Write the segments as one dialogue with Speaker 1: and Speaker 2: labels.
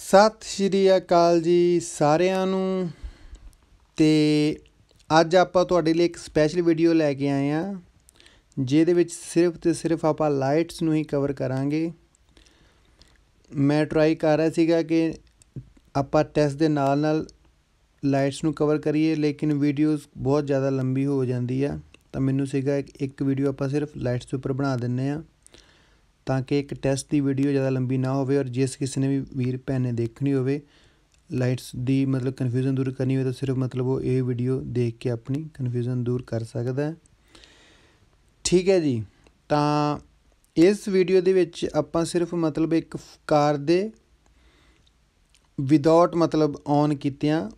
Speaker 1: ਸਤਿ ਸ਼੍ਰੀ ਅਕਾਲ ਜੀ ਸਾਰਿਆਂ ਨੂੰ ਤੇ ਅੱਜ ਆਪਾਂ ਤੁਹਾਡੇ ਲਈ ਇੱਕ ਸਪੈਸ਼ਲ ਵੀਡੀਓ ਲੈ ਕੇ ਆਏ ਆ ਜਿਹਦੇ ਵਿੱਚ ਸਿਰਫ ਤੇ ਸਿਰਫ ਆਪਾਂ ਲਾਈਟਸ ਨੂੰ ਹੀ ਕਵਰ ਕਰਾਂਗੇ ਮੈਂ ਟਰਾਈ ਕਰ ਰਿਹਾ ਸੀਗਾ ਕਿ ਆਪਾਂ ਟੈਸਟ ਦੇ ਨਾਲ ਨਾਲ ਲਾਈਟਸ ਨੂੰ ਕਵਰ ਕਰੀਏ ਲੇਕਿਨ ਵੀਡੀਓਜ਼ ਬਹੁਤ ਜ਼ਿਆਦਾ ਲੰਬੀ ਹੋ ਜਾਂਦੀ ਆ ਤਾਂ ਮੈਨੂੰ ਸੀਗਾ ਇੱਕ ਵੀਡੀਓ ਆਪਾਂ ਸਿਰਫ ਲਾਈਟਸ ਉੱਪਰ ਬਣਾ ਦਿੰਨੇ ਆ ਤਾਂ ਕਿ ਇੱਕ ਟੈਸਟ ਦੀ ਵੀਡੀਓ ਜ਼ਿਆਦਾ ਲੰਬੀ ਨਾ ਹੋਵੇ ਔਰ ਜਿਸ ਕਿਸੇ ਨੇ ਵੀ ਵੀਰ ਭੈਣ ਨੇ ਦੇਖਣੀ ਹੋਵੇ ਲਾਈਟਸ ਦੀ ਮਤਲਬ ਕਨਫਿਊਜ਼ਨ ਦੂਰ ਕਰਨੀ ਹੋਵੇ ਤਾਂ ਸਿਰਫ ਮਤਲਬ ਉਹ ਇਹ ਵੀਡੀਓ ਦੇਖ ਕੇ ਆਪਣੀ ਕਨਫਿਊਜ਼ਨ ਦੂਰ ਕਰ ਸਕਦਾ ਹੈ ਠੀਕ ਹੈ ਜੀ ਤਾਂ ਇਸ ਵੀਡੀਓ ਦੇ ਵਿੱਚ ਆਪਾਂ ਸਿਰਫ ਮਤਲਬ ਇੱਕ ਕਾਰ ਦੇ ਵਿਦਆਊਟ ਮਤਲਬ ਔਨ ਕੀਤਿਆਂ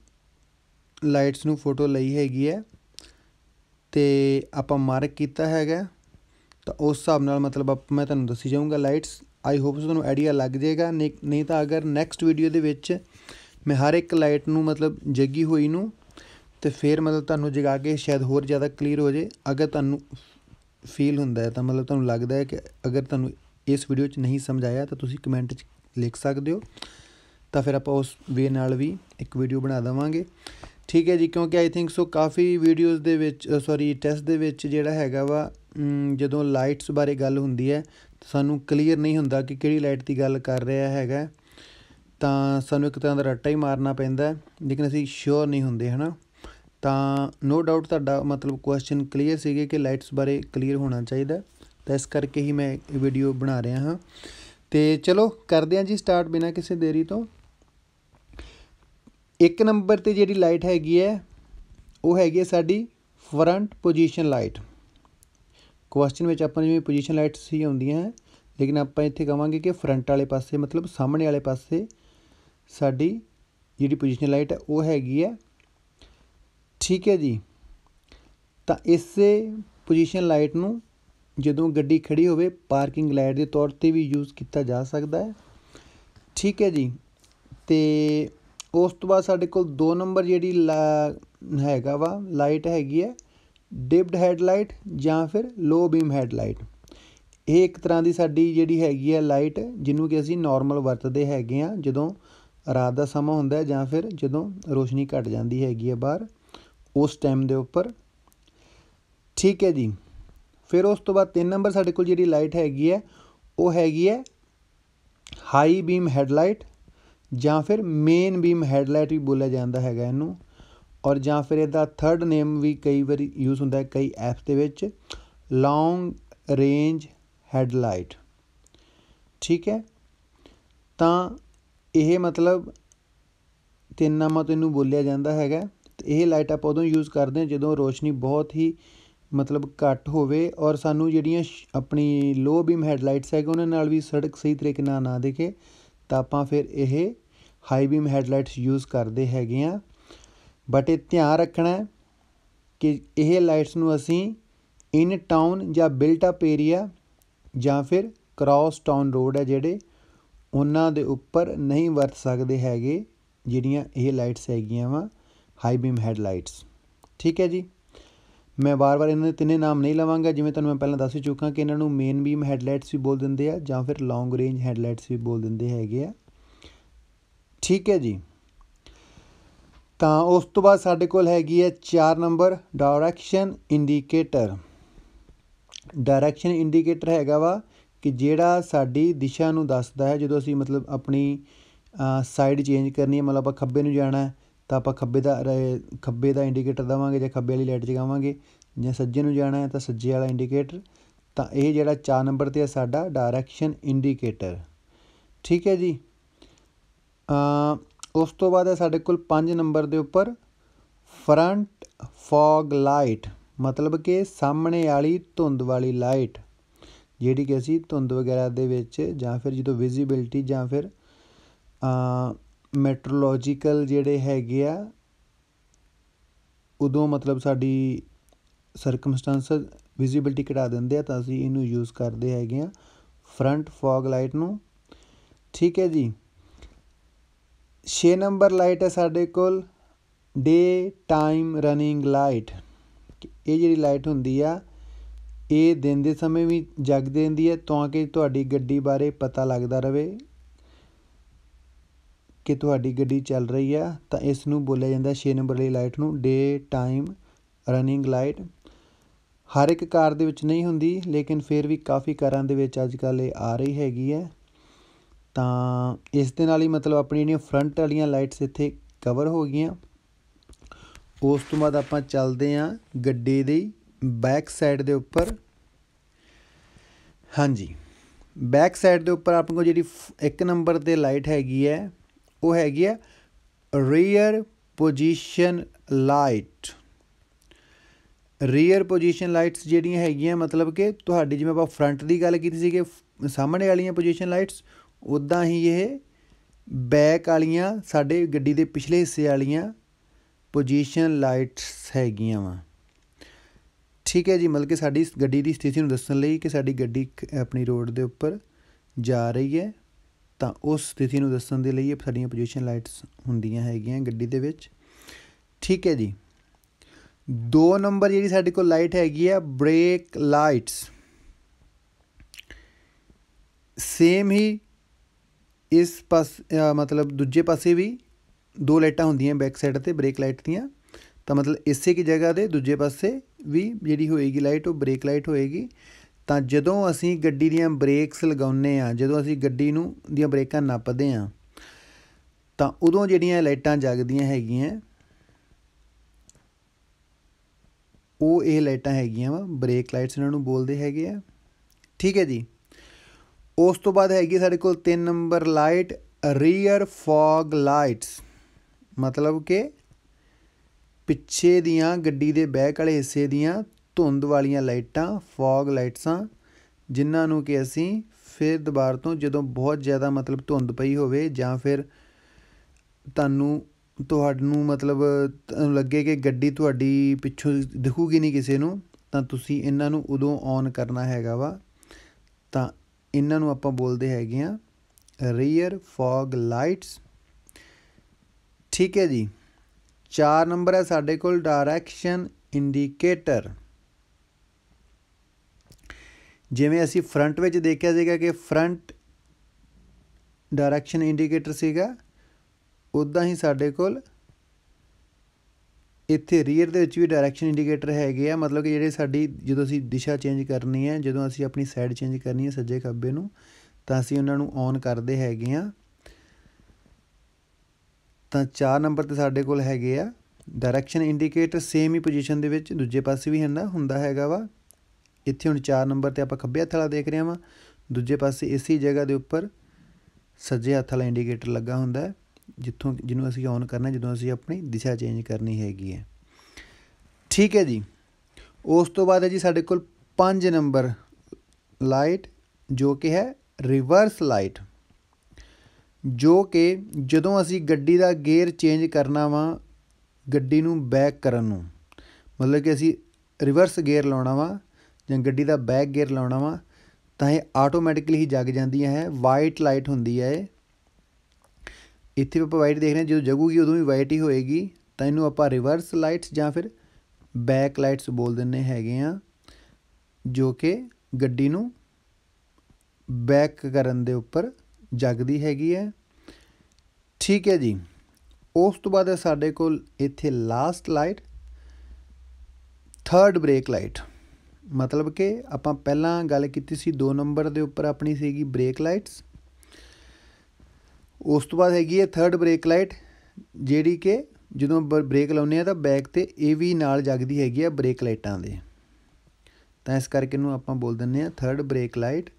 Speaker 1: ਲਾਈਟਸ ਨੂੰ ਫੋਟੋ ਲਈ ਹੈਗੀ ਹੈ ਤੇ ਆਪਾਂ ਮਾਰਕ ਕੀਤਾ ਹੈਗਾ ਤਾਂ ਉਸ ਹਿਸਾਬ ਨਾਲ ਮਤਲਬ ਆਪ ਮੈਂ ਤੁਹਾਨੂੰ ਦੱਸੀ ਜਾਊਂਗਾ ਲਾਈਟਸ ਆਈ ਹੋਪ ਤੁਹਾਨੂੰ ਆਈਡੀਆ ਲੱਗ ਜਾਏਗਾ ਨਹੀਂ ਤਾਂ ਅਗਰ ਨੈਕਸਟ ਵੀਡੀਓ ਦੇ ਵਿੱਚ ਮੈਂ ਹਰ ਇੱਕ ਲਾਈਟ ਨੂੰ ਮਤਲਬ ਜੱਗੀ ਹੋਈ ਨੂੰ ਤੇ ਫਿਰ ਮਤਲਬ ਤੁਹਾਨੂੰ ਜਗਾ ਕੇ ਸ਼ਾਇਦ ਹੋਰ ਜ਼ਿਆਦਾ ਕਲੀਅਰ ਹੋ ਜੇ ਅਗਰ ਤੁਹਾਨੂੰ ਫੀਲ ਹੁੰਦਾ ਹੈ ਤਾਂ ਮਤਲਬ ਤੁਹਾਨੂੰ ਲੱਗਦਾ ਹੈ ਕਿ ਅਗਰ ਤੁਹਾਨੂੰ ਇਸ ਵੀਡੀਓ 'ਚ ਨਹੀਂ ਸਮਝ ਆਇਆ ਤਾਂ ਤੁਸੀਂ ਕਮੈਂਟ 'ਚ ਲਿਖ ਸਕਦੇ ਹੋ ਤਾਂ ਫਿਰ ਆਪਾਂ ਉਸ ਵੇ ਨਾਲ ਵੀ ਇੱਕ ਵੀਡੀਓ ਬਣਾ ਦਵਾਂਗੇ ਠੀਕ ਹੈ ਜੀ ਕਿਉਂਕਿ I think so coffee videos ਦੇ ਵਿੱਚ ਸੌਰੀ ਟੈਸਟ ਦੇ ਵਿੱਚ ਜਿਹੜਾ ਹੈਗਾ ਵਾ ਜਦੋਂ ਲਾਈਟਸ ਬਾਰੇ ਗੱਲ ਹੁੰਦੀ ਹੈ ਸਾਨੂੰ ਕਲੀਅਰ ਨਹੀਂ ਹੁੰਦਾ ਕਿ ਕਿਹੜੀ ਲਾਈਟ ਦੀ ਗੱਲ ਕਰ ਰਿਹਾ ਹੈਗਾ ਤਾਂ ਸਾਨੂੰ ਇੱਕ ਤਰ੍ਹਾਂ ਦਾ ਰੱਟਾ ਹੀ ਮਾਰਨਾ ਪੈਂਦਾ ਲੇਕਿਨ ਅਸੀਂ ਸ਼ੋਰ ਨਹੀਂ ਹੁੰਦੇ ਹਨਾ ਤਾਂ ਨੋ ਡਾਊਟ ਤੁਹਾਡਾ ਮਤਲਬ ਕੁਐਸਚਨ ਕਲੀਅਰ ਸੀਗੇ ਕਿ ਲਾਈਟਸ ਬਾਰੇ ਕਲੀਅਰ ਹੋਣਾ ਚਾਹੀਦਾ ਤਾਂ ਇਸ ਕਰਕੇ ਹੀ ਮੈਂ ਇਹ ਵੀਡੀਓ ਬਣਾ ਰਿਹਾ ਹਾਂ ਤੇ ਚਲੋ ਕਰਦੇ ਹਾਂ ਜੀ ਸਟਾਰਟ ਬਿਨਾ ਕਿਸੇ ਦੇਰੀ ਤੋਂ ਇੱਕ ਨੰਬਰ 'ਤੇ ਜਿਹੜੀ ਲਾਈਟ ਹੈਗੀ ਹੈ ਉਹ ਹੈਗੀ ਹੈ ਸਾਡੀ ਫਰੰਟ ਪੋਜੀਸ਼ਨ ਲਾਈਟ ਕੁਐਸਚਨ ਵਿੱਚ ਆਪਾਂ ਜਿਵੇਂ ਪੋਜੀਸ਼ਨ ਲਾਈਟਸ ਹੀ ਆਉਂਦੀਆਂ ਹੈ ਲੇਕਿਨ ਆਪਾਂ ਇੱਥੇ ਕਵਾਂਗੇ ਕਿ ਫਰੰਟ ਵਾਲੇ ਪਾਸੇ ਮਤਲਬ ਸਾਹਮਣੇ ਵਾਲੇ ਪਾਸੇ ਸਾਡੀ ਜਿਹੜੀ ਪੋਜੀਸ਼ਨ ਲਾਈਟ ਹੈ ਉਹ ਹੈਗੀ ਹੈ ਠੀਕ ਹੈ ਜੀ ਤਾਂ ਇਸੇ ਪੋਜੀਸ਼ਨ ਲਾਈਟ ਨੂੰ ਜਦੋਂ ਗੱਡੀ ਖੜੀ ਹੋਵੇ ਪਾਰਕਿੰਗ ਲਾਈਟ ਦੇ ਤੌਰ ਤੇ ਵੀ ਯੂਜ਼ ਕੀਤਾ ਜਾ ਸਕਦਾ ਹੈ ਠੀਕ ਹੈ ਜੀ ਤੇ ਉਸ ਤੋਂ ਬਾਅਦ ਸਾਡੇ ਕੋਲ ਦੋ ਨੰਬਰ ਜਿਹੜੀ ਹੈਗਾ ਵਾ ਲਾਈਟ ਹੈਗੀ ਹੈ ਡਿਪਡ ਹੈਡਲਾਈਟ ਜਾਂ ਫਿਰ ਲੋ ਬੀਮ ਹੈਡਲਾਈਟ ਇਹ ਇੱਕ ਤਰ੍ਹਾਂ ਦੀ ਸਾਡੀ ਜਿਹੜੀ ਹੈਗੀ ਹੈ ਲਾਈਟ ਜਿਹਨੂੰ ਕਿ ਅਸੀਂ ਨਾਰਮਲ ਵਰਤਦੇ ਹੈਗੇ ਆ ਜਦੋਂ ਰਾਤ ਦਾ ਸਮਾਂ ਹੁੰਦਾ ਜਾਂ ਫਿਰ ਜਦੋਂ ਰੋਸ਼ਨੀ ਘਟ ਜਾਂਦੀ ਹੈਗੀ ਹੈ ਬਾਹਰ ਉਸ ਟਾਈਮ ਦੇ ਉੱਪਰ ਠੀਕ ਹੈ ਜੀ ਫਿਰ ਉਸ ਤੋਂ ਬਾਅਦ 3 ਨੰਬਰ ਸਾਡੇ ਕੋਲ ਜਿਹੜੀ ਲਾਈਟ ਹੈਗੀ ਹੈ ਉਹ ਹੈਗੀ ਹੈ ਹਾਈ ਬੀਮ ਹੈਡਲਾਈਟ ਜਾਂ ਫਿਰ ਮੇਨ ਬੀਮ ਹੈਡਲਾਈਟ ਵੀ ਬੋਲਿਆ ਜਾਂਦਾ ਹੈਗਾ ਇਹਨੂੰ ਔਰ ਜਾਂ ਫਿਰ ਇਹਦਾ ਥਰਡ ਨੇਮ ਵੀ ਕਈ ਵਾਰੀ ਯੂਜ਼ ਹੁੰਦਾ ਹੈ ਕਈ ਐਪਸ ਦੇ ਵਿੱਚ ਲੌਂਗ ਰੇਂਜ ਹੈਡਲਾਈਟ ਠੀਕ ਹੈ ਤਾਂ ਇਹ ਮਤਲਬ ਤਿੰਨ ਨਾਮਾਂ ਤੋਂ ਇਹਨੂੰ ਬੋਲਿਆ ਜਾਂਦਾ ਹੈਗਾ ਤੇ ਇਹ ਲਾਈਟ ਆਪਾਂ ਉਦੋਂ ਯੂਜ਼ ਕਰਦੇ ਹਾਂ ਜਦੋਂ ਰੋਸ਼ਨੀ ਬਹੁਤ ਹੀ ਮਤਲਬ ਘੱਟ ਹੋਵੇ ਔਰ ਸਾਨੂੰ ਜਿਹੜੀਆਂ ਆਪਣੀ ਲੋ ਬੀਮ ਹੈਡਲਾਈਟਸ ਹੈਗੇ ਉਹਨਾਂ ਨਾਲ ਵੀ ਸੜਕ ਸਹੀ ਤਰੀਕੇ ਨਾਲ ਨਾ ਦੇਖੇ ਤਾਂ ਆਪਾਂ ਫਿਰ ਇਹ ਹਾਈ ਬੀਮ ਹੈਡਲਾਈਟਸ ਯੂਜ਼ ਕਰਦੇ ਹੈਗੇ ਆ ਬਟ ਇਹ ਧਿਆਨ ਰੱਖਣਾ ਹੈ ਕਿ ਇਹ ਲਾਈਟਸ ਨੂੰ ਅਸੀਂ ਇਨ ਟਾਊਨ ਜਾਂ ਬਿਲਟ ਅਪ ਏਰੀਆ ਜਾਂ ਫਿਰ ਕ੍ਰਾਸ ਟਾਊਨ ਰੋਡ ਹੈ ਜਿਹੜੇ ਉਹਨਾਂ ਦੇ ਉੱਪਰ ਨਹੀਂ ਵਰਤ ਸਕਦੇ ਹੈਗੇ ਜਿਹੜੀਆਂ ਇਹ ਲਾਈਟਸ ਹੈਗੀਆਂ ਵਾ ਹਾਈ ਬੀਮ ਹੈਡਲਾਈਟਸ ਠੀਕ ਹੈ ਜੀ ਮੈਂ ਵਾਰ-ਵਾਰ ਇਹਨਾਂ ਦੇ ਤਿੰਨੇ ਨਾਮ ਨਹੀਂ ਲਵਾਂਗਾ ਜਿਵੇਂ ਤੁਹਾਨੂੰ ਮੈਂ ਪਹਿਲਾਂ ਦੱਸ ਹੀ ਚੁੱਕਾ ਕਿ ਇਹਨਾਂ ਨੂੰ ਮੇਨ ਬੀਮ ਹੈਡਲਾਈਟਸ ਵੀ ਬੋਲ ਦਿੰਦੇ ਆ ਜਾਂ ਫਿਰ ਲੌਂਗ ਰੇਂਜ ਹੈਡਲਾਈਟਸ ਵੀ ਬੋਲ ਦਿੰਦੇ ਹੈਗੇ ਆ ਠੀਕ ਹੈ ਜੀ ਤਾਂ ਉਸ ਤੋਂ ਬਾਅਦ ਸਾਡੇ ਕੋਲ ਹੈਗੀ ਹੈ 4 number direction indicator direction indicator ਹੈਗਾ ਵਾ ਕਿ ਜਿਹੜਾ ਸਾਡੀ ਦਿਸ਼ਾ ਨੂੰ ਦੱਸਦਾ ਹੈ ਜਦੋਂ ਅਸੀਂ ਮਤਲਬ ਆਪਣੀ ਸਾਈਡ ਚੇਂਜ ਕਰਨੀ ਹੈ ਮਤਲਬ ਆਪਾਂ ਖੱਬੇ ਨੂੰ ਜਾਣਾ ਹੈ ਤਾਂ ਆਪਾਂ ਖੱਬੇ ਦਾ ਖੱਬੇ ਦਾ ਇੰਡੀਕੇਟਰ ਦਵਾਂਗੇ ਜਾਂ ਖੱਬੇ ਵਾਲੀ ਲਾਈਟ ਜਗਾਵਾਂਗੇ ਜਾਂ ਸੱਜੇ ਨੂੰ ਜਾਣਾ ਹੈ ਤਾਂ ਸੱਜੇ ਵਾਲਾ ਇੰਡੀਕੇਟਰ ਤਾਂ ਇਹ ਜਿਹੜਾ 4 ਨੰਬਰ ਤੇ ਹੈ ਸਾਡਾ ਡਾਇਰੈਕਸ਼ਨ ਇੰਡੀਕੇਟਰ ਠੀਕ ਹੈ ਜੀ ਉਸ ਤੋਂ ਬਾਅਦ ਹੈ ਸਾਡੇ ਕੋਲ 5 ਨੰਬਰ ਦੇ ਉੱਪਰ ਫਰੰਟ ਫੌਗ ਲਾਈਟ ਮਤਲਬ ਕਿ ਸਾਹਮਣੇ ਵਾਲੀ ਧੁੰਦ ਵਾਲੀ ਲਾਈਟ ਜਿਹੜੀ ਕਿ ਅਸੀਂ ਧੁੰਦ ਵਗੈਰਾ ਦੇ ਵਿੱਚ ਜਾਂ ਫਿਰ ਜਦੋਂ ਵਿਜ਼ਿਬਿਲਟੀ ਜਾਂ ਫਿਰ ਮੈਟਰੋਲੋਜੀਕਲ ਜਿਹੜੇ ਹੈਗੇ ਆ ਉਦੋਂ ਮਤਲਬ ਸਾਡੀ ਸਰਕਮਸਟੈਂਸ ਵਿਜ਼ੀਬਿਲਟੀ ਘਟਾ ਦਿੰਦੇ ਆ ਤਾਂ ਅਸੀਂ ਇਹਨੂੰ ਯੂਜ਼ ਕਰਦੇ ਹੈਗੇ ਆ ਫਰੰਟ ਫੌਗ ਲਾਈਟ ਨੂੰ ਠੀਕ ਹੈ ਜੀ 6 ਨੰਬਰ ਲਾਈਟ ਹੈ ਸਾਡੇ ਕੋਲ ਡੇ ਟਾਈਮ ਰਨਿੰਗ ਲਾਈਟ ਇਹ ਜਿਹੜੀ ਲਾਈਟ ਹੁੰਦੀ ਆ ਇਹ ਦਿਨ ਦੇ ਸਮੇਂ ਵੀ ਜਗ ਦਿੰਦੀ ਹੈ ਤਾਂ ਕਿ ਤੁਹਾਡੀ ਗੱਡੀ ਬਾਰੇ ਪਤਾ ਲੱਗਦਾ ਰਹੇ ਕਿ ਤੁਹਾਡੀ ਗੱਡੀ ਚੱਲ ਰਹੀ ਆ ਤਾਂ ਇਸ ਨੂੰ ਬੋਲਿਆ ਜਾਂਦਾ 6 ਨੰਬਰ ਵਾਲੀ ਲਾਈਟ ਨੂੰ ਡੇ ਟਾਈਮ ਰਨਿੰਗ ਲਾਈਟ ਹਰ ਇੱਕ ਕਾਰ ਦੇ ਵਿੱਚ ਨਹੀਂ ਹੁੰਦੀ ਲੇਕਿਨ ਫਿਰ ਵੀ ਕਾਫੀ ਕਾਰਾਂ ਦੇ ਵਿੱਚ ਅੱਜ ਕੱਲ ਇਹ ਆ ਰਹੀ ਹੈਗੀ ਹੈ ਤਾਂ ਇਸ ਦੇ ਨਾਲ ਹੀ ਮਤਲਬ ਆਪਣੀ ਜਿਹੜੀਆਂ ਫਰੰਟ ਵਾਲੀਆਂ ਲਾਈਟਸ ਇੱਥੇ ਕਵਰ ਹੋ ਗਈਆਂ ਉਸ ਤੋਂ ਬਾਅਦ ਆਪਾਂ ਚੱਲਦੇ ਆਂ ਗੱਡੀ ਦੀ ਬੈਕ ਸਾਈਡ ਦੇ ਉੱਪਰ ਹਾਂਜੀ ਬੈਕ ਸਾਈਡ ਦੇ ਉੱਪਰ ਆਪਾਂ ਕੋ ਜਿਹੜੀ 1 ਨੰਬਰ ਤੇ ਲਾਈਟ ਹੈਗੀ ਹੈ ਉਹ ਹੈਗੀ ਹੈ rear position light rear position lights ਜਿਹੜੀਆਂ ਹੈਗੀਆਂ ਮਤਲਬ ਕਿ ਤੁਹਾਡੀ ਜਿਵੇਂ ਆਪਾਂ ਫਰੰਟ ਦੀ ਗੱਲ ਕੀਤੀ ਸੀ ਕਿ ਸਾਹਮਣੇ ਵਾਲੀਆਂ ਪੋਜੀਸ਼ਨ ਲਾਈਟਸ ਉਦਾਂ ਹੀ ਇਹ ਬੈਕ ਵਾਲੀਆਂ ਸਾਡੇ ਗੱਡੀ ਦੇ ਪਿਛਲੇ ਹਿੱਸੇ ਵਾਲੀਆਂ ਪੋਜੀਸ਼ਨ ਲਾਈਟਸ ਹੈਗੀਆਂ ਵਾ ਠੀਕ ਹੈ ਜੀ ਮਤਲਬ ਕਿ ਸਾਡੀ ਗੱਡੀ ਦੀ ਸਥਿਤੀ ਨੂੰ ਦੱਸਣ ਲਈ ਕਿ ਸਾਡੀ ਗੱਡੀ ਆਪਣੀ ਰੋਡ ਦੇ ਉੱਪਰ ਜਾ ਰਹੀ ਹੈ ਤਾਂ ਉਸ ਸਥਿਤੀ ਨੂੰ ਦੱਸਣ ਦੇ ਲਈ ਇਹ ਸਾਡੀਆਂ ਪੋਜੀਸ਼ਨ ਲਾਈਟਸ ਹੁੰਦੀਆਂ ਹੈਗੀਆਂ ਗੱਡੀ ਦੇ ਵਿੱਚ ਠੀਕ ਹੈ ਜੀ 2 ਨੰਬਰ ਜਿਹੜੀ ਸਾਡੇ ਕੋਲ ਲਾਈਟ ਹੈਗੀ ਆ ਬ੍ਰੇਕ ਲਾਈਟਸ ਸੇਮ ਹੀ ਇਸ ਪਾਸ ਮਤਲਬ ਦੂਜੇ ਪਾਸੇ ਵੀ ਦੋ ਲਾਈਟਾਂ ਹੁੰਦੀਆਂ ਬੈਕ ਸਾਈਡ ਤੇ ਬ੍ਰੇਕ ਲਾਈਟ ਦੀਆਂ ਤਾਂ ਮਤਲਬ ਇਸੇ ਕੀ ਜਗ੍ਹਾ ਦੇ ਦੂਜੇ ਪਾਸੇ ਵੀ ਜਿਹੜੀ ਹੋਏਗੀ ਲਾਈਟ ਉਹ ਬ੍ਰੇਕ ਲਾਈਟ ਹੋਏਗੀ ਤਾਂ ਜਦੋਂ ਅਸੀਂ ਗੱਡੀ ਦੀਆਂ ਬ੍ਰੇਕਸ ਲਗਾਉਂਦੇ ਆ ਜਦੋਂ ਅਸੀਂ ਗੱਡੀ ਨੂੰ ਦੀਆਂ ਬ੍ਰੇਕਾਂ ਨੱਪਦੇ ਆ ਤਾਂ ਉਦੋਂ ਜਿਹੜੀਆਂ ਲਾਈਟਾਂ ਜਗਦੀਆਂ ਹੈਗੀਆਂ ਉਹ ਇਹ ਲਾਈਟਾਂ ਹੈਗੀਆਂ ਵਾ ਬ੍ਰੇਕ ਲਾਈਟਸ ਇਹਨਾਂ ਨੂੰ ਬੋਲਦੇ ਹੈਗੇ ਆ ਠੀਕ ਹੈ ਜੀ ਉਸ ਤੋਂ ਬਾਅਦ ਹੈਗੀ ਸਾਡੇ ਕੋਲ 3 number light rear fog lights ਮਤਲਬ ਕਿ ਪਿੱਛੇ ਦੀਆਂ ਗੱਡੀ ਦੇ ਬੈਕ ਵਾਲੇ ਹਿੱਸੇ ਦੀਆਂ ਧੁੰਦ ਵਾਲੀਆਂ ਲਾਈਟਾਂ ਫੌਗ ਲਾਈਟਸਾਂ ਜਿਨ੍ਹਾਂ ਨੂੰ ਕਿ ਅਸੀਂ ਫਿਰ ਦੁਬਾਰ ਤੋਂ ਜਦੋਂ ਬਹੁਤ ਜ਼ਿਆਦਾ ਮਤਲਬ ਧੁੰਦ ਪਈ ਹੋਵੇ ਜਾਂ ਫਿਰ ਤੁਹਾਨੂੰ ਤੁਹਾਨੂੰ ਮਤਲਬ ਤੁਹਾਨੂੰ ਲੱਗੇ ਕਿ ਗੱਡੀ ਤੁਹਾਡੀ ਪਿੱਛੋਂ ਦਿਖੂਗੀ ਨਹੀਂ ਕਿਸੇ ਨੂੰ ਤਾਂ ਤੁਸੀਂ ਇਹਨਾਂ ਨੂੰ ਉਦੋਂ ਔਨ ਕਰਨਾ ਹੈਗਾ ਵਾ ਤਾਂ ਇਹਨਾਂ ਨੂੰ ਆਪਾਂ ਬੋਲਦੇ ਹੈਗੇ ਆ ਰੀਅਰ ਫੌਗ ਲਾਈਟਸ ਠੀਕ ਹੈ ਜੀ 4 ਨੰਬਰ ਹੈ ਸਾਡੇ ਕੋਲ ਡਾਇਰੈਕਸ਼ਨ ਇੰਡੀਕੇਟਰ ਜਿਵੇਂ ਅਸੀਂ ਫਰੰਟ ਵਿੱਚ ਦੇਖਿਆ ਸੀਗਾ ਕਿ ਫਰੰਟ ਡਾਇਰੈਕਸ਼ਨ ਇੰਡੀਕੇਟਰ ਸੀਗਾ ਉਦਾਂ ਹੀ ਸਾਡੇ ਕੋਲ ਇੱਥੇ ਰੀਅਰ ਦੇ ਵਿੱਚ ਵੀ ਡਾਇਰੈਕਸ਼ਨ ਇੰਡੀਕੇਟਰ ਹੈਗੇ ਆ ਮਤਲਬ ਕਿ ਜਿਹੜੇ ਸਾਡੀ ਜਦੋਂ ਅਸੀਂ ਦਿਸ਼ਾ ਚੇਂਜ ਕਰਨੀ ਹੈ ਜਦੋਂ ਅਸੀਂ ਆਪਣੀ ਸਾਈਡ ਚੇਂਜ ਕਰਨੀ ਹੈ ਸੱਜੇ ਖੱਬੇ ਨੂੰ ਤਾਂ ਅਸੀਂ ਉਹਨਾਂ ਨੂੰ ਔਨ ਕਰਦੇ ਹੈਗੇ ਆ ਤਾਂ 4 ਨੰਬਰ ਤੇ ਸਾਡੇ ਕੋਲ ਹੈਗੇ ਆ ਡਾਇਰੈਕਸ਼ਨ ਇੰਡੀਕੇਟਰ ਸੇਮ ਹੀ ਪੋਜੀਸ਼ਨ ਦੇ ਵਿੱਚ ਦੂਜੇ ਪਾਸੇ ਵੀ ਹੁੰਦਾ ਹੁੰਦਾ ਹੈਗਾ ਵਾ ਇੱਥੇ ਹੁਣ 4 ਨੰਬਰ ਤੇ ਆਪਾਂ ਖੱਬੇ ਹੱਥ ਵਾਲਾ ਦੇਖ ਰਹੇ ਹਾਂ ਦੂਜੇ ਪਾਸੇ ਇਸੇ ਜਗ੍ਹਾ ਦੇ ਉੱਪਰ ਸੱਜੇ ਹੱਥ ਵਾਲਾ ਇੰਡੀਕੇਟਰ ਲੱਗਾ ਹੁੰਦਾ ਹੈ ਜਿੱਥੋਂ ਜਿਹਨੂੰ ਅਸੀਂ ਔਨ ਕਰਨਾ ਜਦੋਂ ਅਸੀਂ ਆਪਣੀ ਦਿਸ਼ਾ ਚੇਂਜ ਕਰਨੀ ਹੈਗੀ ਹੈ ਠੀਕ ਹੈ ਜੀ ਉਸ ਤੋਂ ਬਾਅਦ ਹੈ ਜੀ ਸਾਡੇ ਕੋਲ 5 ਨੰਬਰ ਲਾਈਟ ਜੋ ਕਿ ਹੈ ਰਿਵਰਸ ਲਾਈਟ ਜੋ ਕਿ ਜਦੋਂ ਅਸੀਂ ਗੱਡੀ ਦਾ ਗੇਅਰ ਚੇਂਜ ਕਰਨਾ ਵਾ ਗੱਡੀ ਨੂੰ ਬੈਕ ਕਰਨ ਨੂੰ ਮਤਲਬ ਕਿ ਅਸੀਂ ਰਿਵਰਸ ਗੇਅਰ ਲਾਉਣਾ ਵਾ ਜਾਂ ਗੱਡੀ ਦਾ ਬੈਕ ਗੇਅਰ ਲਾਉਣਾ ਵਾ ਤਾਂ ਇਹ ਆਟੋਮੈਟਿਕਲੀ ਹੀ ਜਗ ਜਾਂਦੀ ਹੈ ਵਾਈਟ ਲਾਈਟ ਹੁੰਦੀ ਹੈ ਇਹ ਇੱਥੇ ਆਪਾਂ ਵਾਈਟ ਦੇਖ ਰਹੇ ਹਾਂ ਜਦੋਂ ਜਗੂਗੀ ਉਦੋਂ ਵੀ ਵਾਈਟ ਹੀ ਹੋਏਗੀ ਤਾਂ ਇਹਨੂੰ ਆਪਾਂ ਰਿਵਰਸ ਲਾਈਟਸ ਜਾਂ ਫਿਰ ਬੈਕ ਲਾਈਟਸ ਬੋਲ ਦਿੰਨੇ ਹੈਗੇ ਆ ਜੋ ਕਿ ਗੱਡੀ ਨੂੰ ਬੈਕ ਕਰਨ ਦੇ ਉੱਪਰ ਜਗਦੀ ਹੈਗੀ ਹੈ ਠੀਕ ਹੈ ਜੀ ਉਸ ਤੋਂ ਬਾਅਦ ਸਾਡੇ ਕੋਲ ਇੱਥੇ last light third brake light ਮਤਲਬ ਕਿ ਆਪਾਂ ਪਹਿਲਾਂ ਗੱਲ ਕੀਤੀ ਸੀ 2 ਨੰਬਰ ਦੇ ਉੱਪਰ ਆਪਣੀ ਸੀਗੀ ਬ੍ਰੇਕ ਲਾਈਟਸ ਉਸ ਤੋਂ ਬਾਅਦ ਹੈਗੀ ਹੈ 3rd ਬ੍ਰੇਕ ਲਾਈਟ ਜਿਹੜੀ ਕਿ ਜਦੋਂ ਬ੍ਰੇਕ ਲਾਉਨੇ ਆ ਤਾਂ ਬੈਕ ਤੇ ਇਹ ਵੀ ਨਾਲ ਜਗਦੀ ਹੈਗੀ ਆ ਬ੍ਰੇਕ ਲਾਈਟਾਂ ਦੇ ਤਾਂ ਇਸ ਕਰਕੇ ਇਹਨੂੰ ਆਪਾਂ ਬੋਲ ਦਿੰਨੇ ਆ 3rd ਬ੍ਰੇਕ ਲਾਈਟ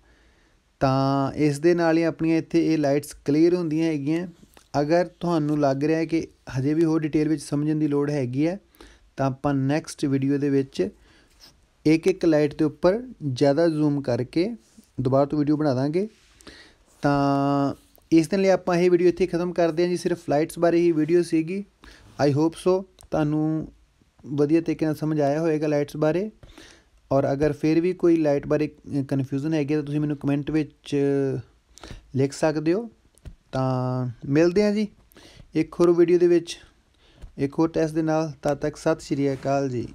Speaker 1: ਤਾਂ ਇਸ ਦੇ ਨਾਲ ਹੀ ਆਪਣੀਆਂ ਇੱਥੇ ਇਹ ਲਾਈਟਸ ਕਲੀਅਰ ਹੁੰਦੀਆਂ ਹੈਗੀਆਂ ਅਗਰ ਤੁਹਾਨੂੰ ਲੱਗ ਰਿਹਾ ਹੈ ਕਿ ਹਜੇ ਵੀ ਹੋਰ ਡਿਟੇਲ ਵਿੱਚ ਸਮਝਣ ਦੀ ਲੋੜ ਹੈਗੀ ਹੈ ਤਾਂ ਆਪਾਂ ਨੈਕਸਟ ਵੀਡੀਓ ਦੇ ਵਿੱਚ ਇੱਕ ਇੱਕ ਲਾਈਟ ਦੇ ਉੱਪਰ ਜ਼ਿਆਦਾ ਜ਼ੂਮ ਕਰਕੇ ਦੁਬਾਰਾ ਤੋਂ ਵੀਡੀਓ ਬਣਾ ਦਾਂਗੇ ਤਾਂ ਇਸ ਦਿਨ ਲਈ ਆਪਾਂ ਇਹ ਵੀਡੀਓ ਇੱਥੇ ਖਤਮ ਕਰਦੇ ਹਾਂ ਜੀ ਸਿਰਫ ਫਲਾਈਟਸ ਬਾਰੇ ਹੀ ਵੀਡੀਓ ਸੀਗੀ ਆਈ ਹੋਪ ਸੋ ਤੁਹਾਨੂੰ ਵਧੀਆ ਤਰੀਕੇ ਨਾਲ ਸਮਝ ਆਇਆ ਹੋਵੇਗਾ ਲਾਈਟਸ ਬਾਰੇ ਔਰ ਅਗਰ ਫਿਰ ਵੀ ਕੋਈ ਲਾਈਟ ਬਾਰੇ ਕਨਫਿਊਜ਼ਨ ਹੈਗੀ ਤਾਂ ਤੁਸੀਂ ਮੈਨੂੰ ਕਮੈਂਟ ਵਿੱਚ ਲਿਖ ਸਕਦੇ ਹੋ ਤਾਂ ਮਿਲਦੇ ਹਾਂ ਜੀ ਇੱਕ ਹੋਰ ਵੀਡੀਓ ਦੇ ਵਿੱਚ ਇੱਕ ਹੋਰ ਟੈਸਟ ਦੇ ਨਾਲ ਤਦ ਤੱਕ ਸਤਿ ਸ਼੍ਰੀ ਅਕਾਲ ਜੀ